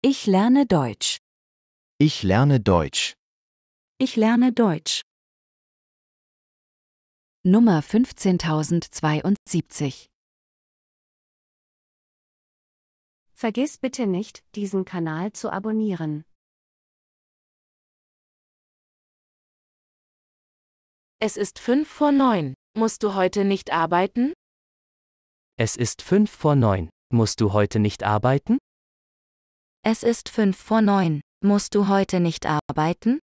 Ich lerne Deutsch. Ich lerne Deutsch. Ich lerne Deutsch. Nummer 15072. Vergiss bitte nicht, diesen Kanal zu abonnieren. Es ist 5 vor 9. Musst du heute nicht arbeiten? Es ist 5 vor 9. Musst du heute nicht arbeiten? Es ist fünf vor neun. Musst du heute nicht arbeiten?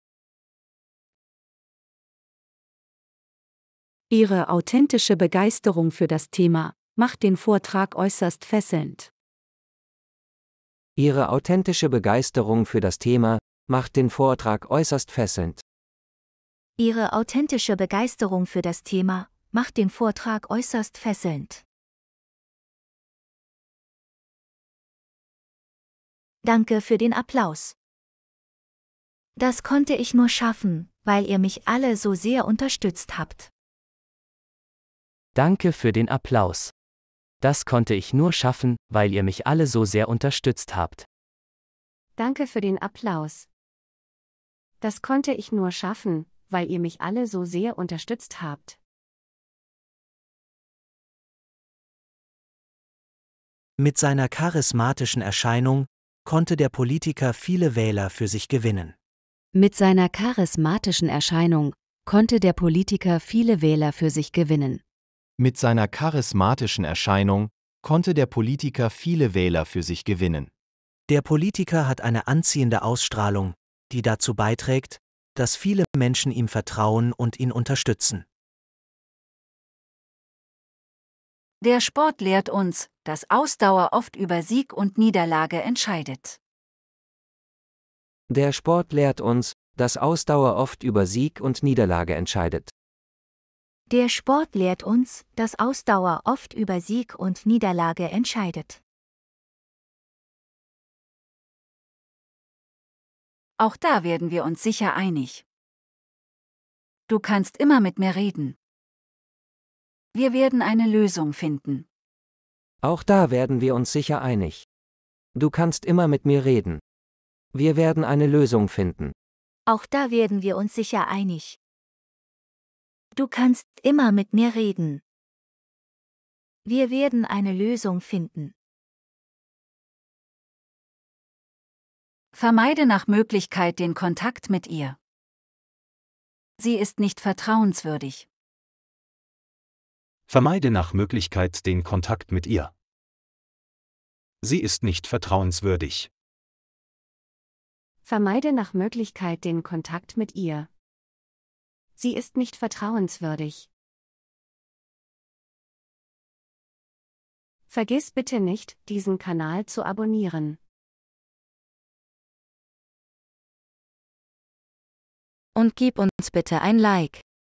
Ihre authentische Begeisterung für das Thema macht den Vortrag äußerst fesselnd. Ihre authentische Begeisterung für das Thema macht den Vortrag äußerst fesselnd. Ihre authentische Begeisterung für das Thema macht den Vortrag äußerst fesselnd. Danke für den Applaus. Das konnte ich nur schaffen, weil ihr mich alle so sehr unterstützt habt. Danke für den Applaus. Das konnte ich nur schaffen, weil ihr mich alle so sehr unterstützt habt. Danke für den Applaus. Das konnte ich nur schaffen, weil ihr mich alle so sehr unterstützt habt. Mit seiner charismatischen Erscheinung konnte der Politiker viele Wähler für sich gewinnen. Mit seiner charismatischen Erscheinung konnte der Politiker viele Wähler für sich gewinnen. Mit seiner charismatischen Erscheinung konnte der Politiker viele Wähler für sich gewinnen. Der Politiker hat eine anziehende Ausstrahlung, die dazu beiträgt, dass viele Menschen ihm vertrauen und ihn unterstützen. Der Sport lehrt uns, dass Ausdauer oft über Sieg und Niederlage entscheidet. Der Sport lehrt uns, dass Ausdauer oft über Sieg und Niederlage entscheidet. Der Sport lehrt uns, dass Ausdauer oft über Sieg und Niederlage entscheidet. Auch da werden wir uns sicher einig. Du kannst immer mit mir reden. Wir werden eine Lösung finden. Auch da werden wir uns sicher einig. Du kannst immer mit mir reden. Wir werden eine Lösung finden. Auch da werden wir uns sicher einig. Du kannst immer mit mir reden. Wir werden eine Lösung finden. Vermeide nach Möglichkeit den Kontakt mit ihr. Sie ist nicht vertrauenswürdig. Vermeide nach Möglichkeit den Kontakt mit ihr. Sie ist nicht vertrauenswürdig. Vermeide nach Möglichkeit den Kontakt mit ihr. Sie ist nicht vertrauenswürdig. Vergiss bitte nicht, diesen Kanal zu abonnieren. Und gib uns bitte ein Like.